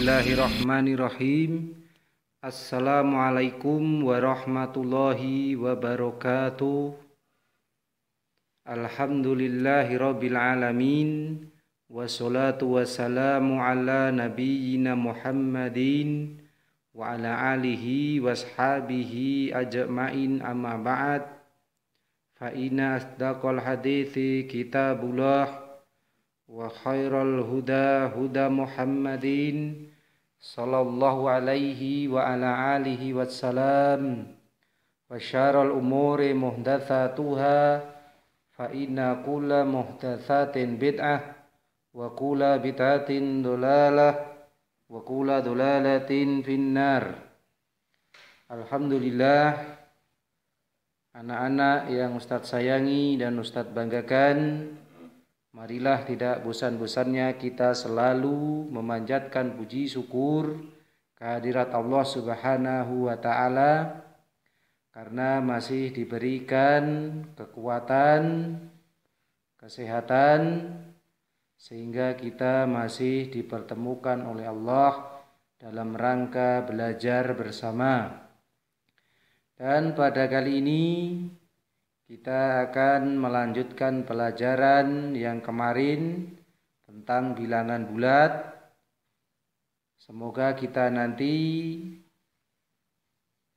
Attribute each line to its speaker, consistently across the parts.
Speaker 1: Bismillahirrahmanirrahim. Assalamualaikum warahmatullahi wabarakatuh. Alhamdulillahirabbil alamin. Wassalatu wassalamu ala nabiyyina Muhammadin wa ala alihi washabihi ajma'in amma ba'd. Fa inna asdaqal hadithi kitabullah wa khairal huda huda Muhammadin صلى الله عليه وعلى آله وسلم وشار الأمور محدثاتها فإن كل محدثات بدعة وكل بدعة ضلالة وكل ضلالة في النار الحمد لله anak-anak yang Ustadz sayangi dan Ustadz banggakan Marilah tidak bosan-bosannya kita selalu memanjatkan puji syukur kehadirat Allah Subhanahu wa taala karena masih diberikan kekuatan, kesehatan sehingga kita masih dipertemukan oleh Allah dalam rangka belajar bersama. Dan pada kali ini kita akan melanjutkan pelajaran yang kemarin tentang bilangan bulat. Semoga kita nanti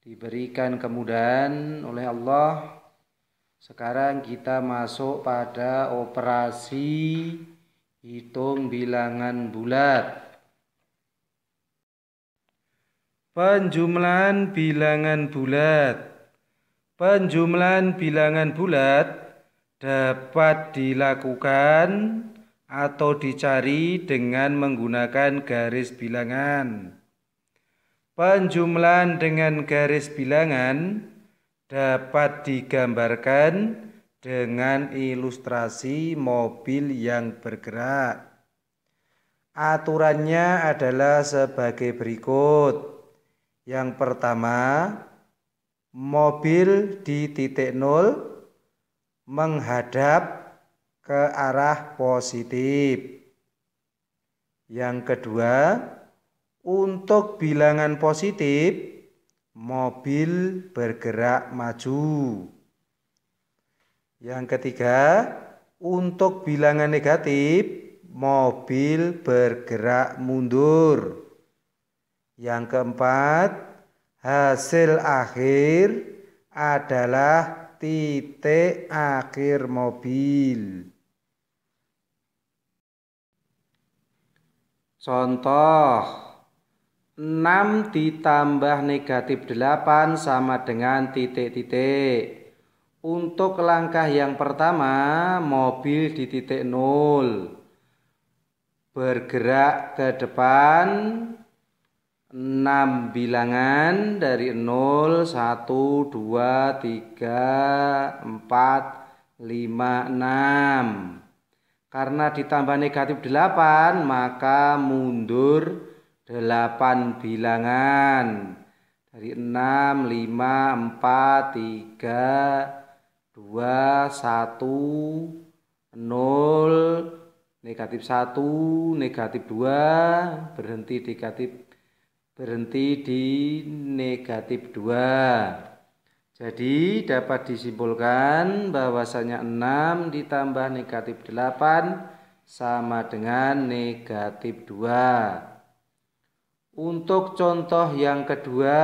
Speaker 1: diberikan kemudahan oleh Allah. Sekarang kita masuk pada operasi hitung bilangan bulat. Penjumlahan bilangan bulat. Penjumlahan bilangan bulat dapat dilakukan atau dicari dengan menggunakan garis bilangan. Penjumlahan dengan garis bilangan dapat digambarkan dengan ilustrasi mobil yang bergerak. Aturannya adalah sebagai berikut. Yang pertama, mobil di titik nol menghadap ke arah positif. Yang kedua, untuk bilangan positif, mobil bergerak maju. Yang ketiga, untuk bilangan negatif, mobil bergerak mundur. Yang keempat, hasil akhir adalah titik akhir mobil. Contoh 6 ditambah negatif 8 sama dengan titik-titik Untuk langkah yang pertama mobil di titik 0 Bergerak ke depan 6 bilangan dari 0 1 2 3 4 5 6 karena ditambah negatif 8 maka mundur 8 bilangan dari 6 5 4 3 2 1 0 negatif 1 negatif 2 berhenti negatif berhenti di negatif 2. Jadi dapat disimpulkan bahwasanya 6 ditambah negatif 8 sama dengan negatif 2. Untuk contoh yang kedua,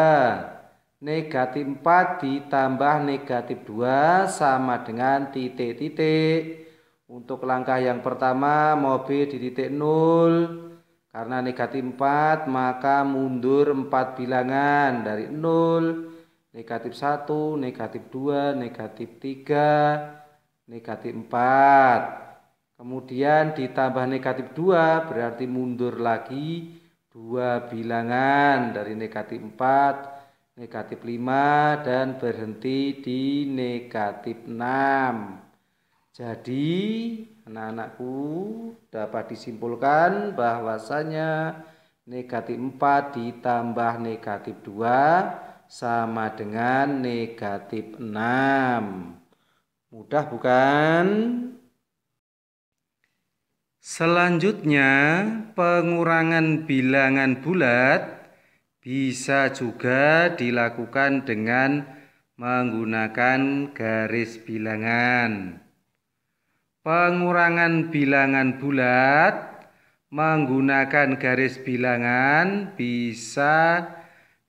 Speaker 1: negatif 4 ditambah negatif 2 sama dengan titik-titik. Untuk langkah yang pertama, mobil di titik 0, karena negatif 4 maka mundur 4 bilangan dari 0, negatif 1, negatif 2, negatif 3, negatif 4. Kemudian ditambah negatif 2 berarti mundur lagi 2 bilangan dari negatif 4, negatif 5 dan berhenti di negatif 6. Jadi anak-anakku dapat disimpulkan bahwasanya negatif 4 ditambah negatif 2 sama dengan negatif 6. Mudah bukan? Selanjutnya pengurangan bilangan bulat bisa juga dilakukan dengan menggunakan garis bilangan pengurangan bilangan bulat menggunakan garis bilangan bisa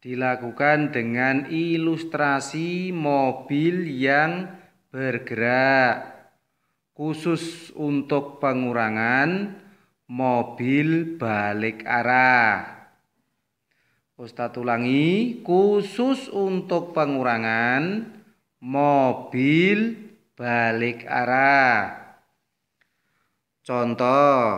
Speaker 1: dilakukan dengan ilustrasi mobil yang bergerak khusus untuk pengurangan mobil balik arah. Ustadz ulangi, khusus untuk pengurangan mobil balik arah. Contoh,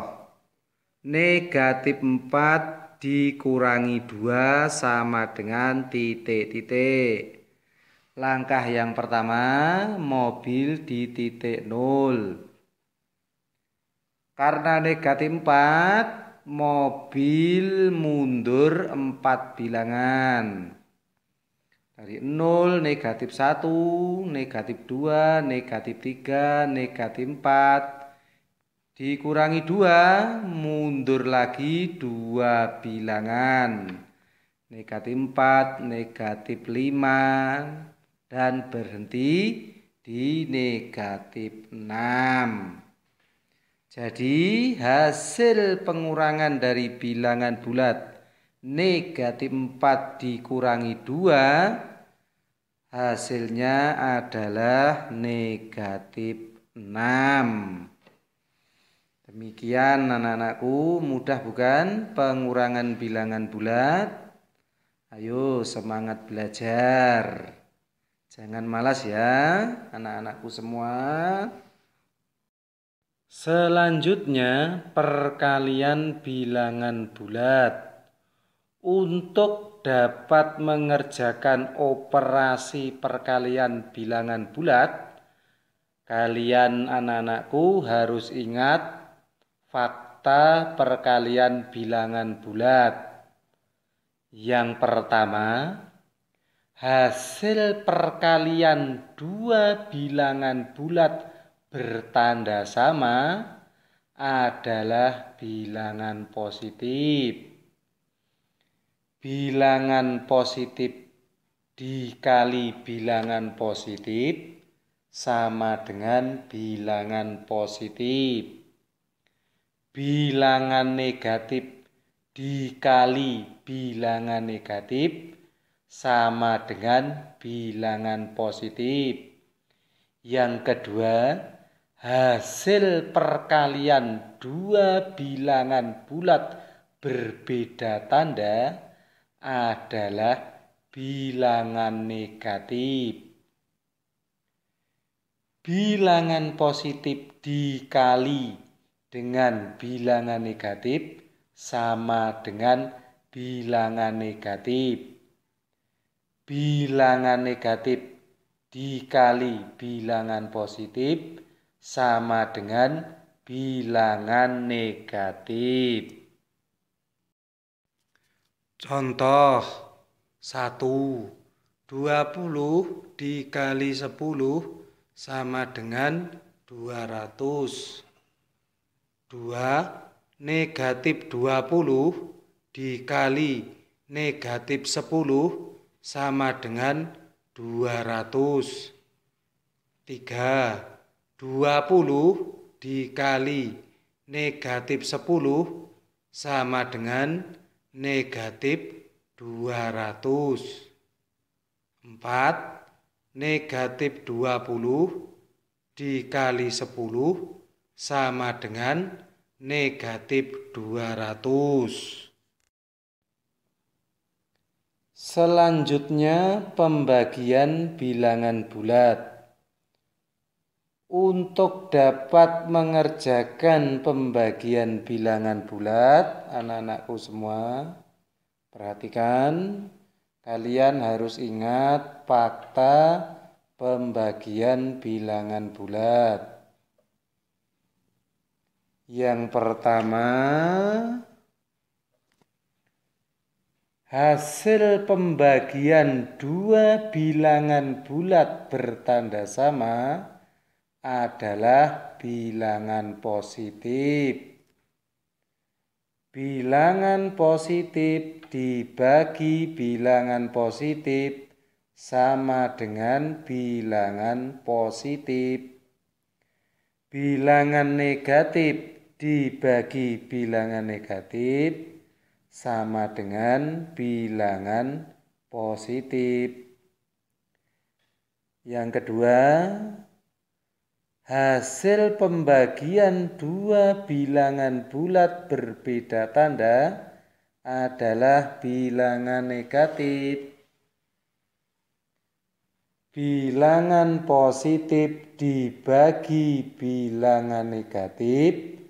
Speaker 1: negatif 4 dikurangi 2 sama dengan titik-titik. Langkah yang pertama, mobil di titik 0. Karena negatif 4, mobil mundur 4 bilangan. Dari 0, negatif 1, negatif 2, negatif 3, negatif 4, Dikurangi dua mundur lagi dua bilangan. Negatif empat, negatif lima dan berhenti di negatif enam. Jadi hasil pengurangan dari bilangan bulat negatif empat dikurangi dua hasilnya adalah negatif 6. Demikian anak-anakku, mudah bukan pengurangan bilangan bulat? Ayo semangat belajar. Jangan malas ya anak-anakku semua. Selanjutnya perkalian bilangan bulat. Untuk dapat mengerjakan operasi perkalian bilangan bulat, kalian anak-anakku harus ingat fakta perkalian bilangan bulat. Yang pertama, hasil perkalian dua bilangan bulat bertanda sama adalah bilangan positif. Bilangan positif dikali bilangan positif sama dengan bilangan positif bilangan negatif dikali bilangan negatif sama dengan bilangan positif. Yang kedua, hasil perkalian dua bilangan bulat berbeda tanda adalah bilangan negatif. Bilangan positif dikali dengan bilangan negatif sama dengan bilangan negatif. Bilangan negatif dikali bilangan positif sama dengan bilangan negatif. Contoh 1. 20 dikali 10 sama dengan 200. 2 negatif 20 dikali negatif 10 sama dengan 200. 3. 20 dikali negatif 10 sama dengan negatif 200. 4. Negatif 20 dikali 10 sama sama dengan negatif 200. Selanjutnya pembagian bilangan bulat. Untuk dapat mengerjakan pembagian bilangan bulat, anak-anakku semua, perhatikan, kalian harus ingat fakta pembagian bilangan bulat. Yang pertama, hasil pembagian dua bilangan bulat bertanda sama adalah bilangan positif. Bilangan positif dibagi bilangan positif sama dengan bilangan positif bilangan negatif dibagi bilangan negatif sama dengan bilangan positif. Yang kedua, hasil pembagian dua bilangan bulat berbeda tanda adalah bilangan negatif bilangan positif dibagi bilangan negatif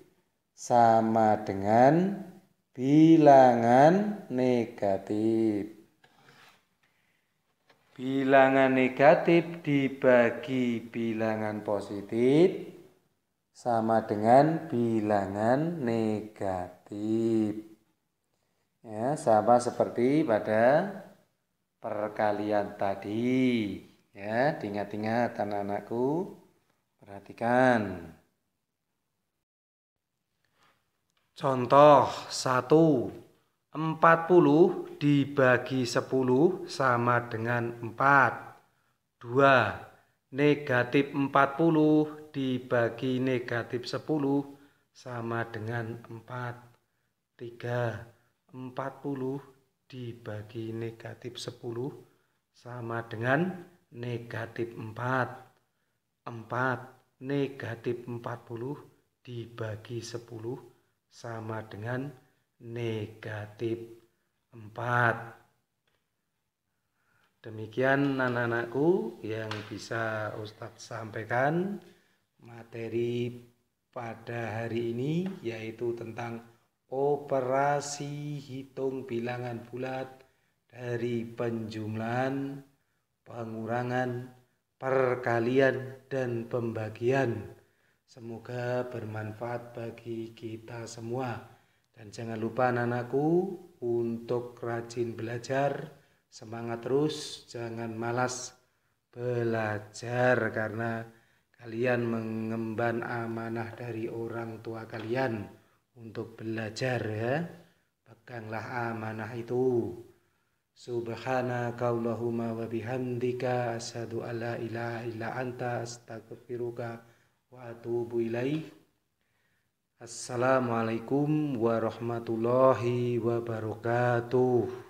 Speaker 1: sama dengan bilangan negatif. Bilangan negatif dibagi bilangan positif sama dengan bilangan negatif. Ya, sama seperti pada perkalian tadi. Ya, diingat-ingat anak-anakku. Perhatikan. Contoh 1. 40 dibagi 10 sama dengan 4. 2. Negatif 40 dibagi negatif 10 sama dengan 4. 3. 40 dibagi negatif 10 sama dengan negatif 4 4 negatif 40 dibagi 10 sama dengan negatif 4 demikian anak-anakku yang bisa Ustadz sampaikan materi pada hari ini yaitu tentang operasi hitung bilangan bulat dari penjumlahan pengurangan, perkalian, dan pembagian. Semoga bermanfaat bagi kita semua. Dan jangan lupa anak-anakku untuk rajin belajar, semangat terus, jangan malas belajar karena kalian mengemban amanah dari orang tua kalian untuk belajar ya. Peganglah amanah itu. Subhanaka Allahumma wa bihamdika asyhadu an la ilaha illa anta astaghfiruka wa atubu ilaik. Assalamualaikum warahmatullahi wabarakatuh.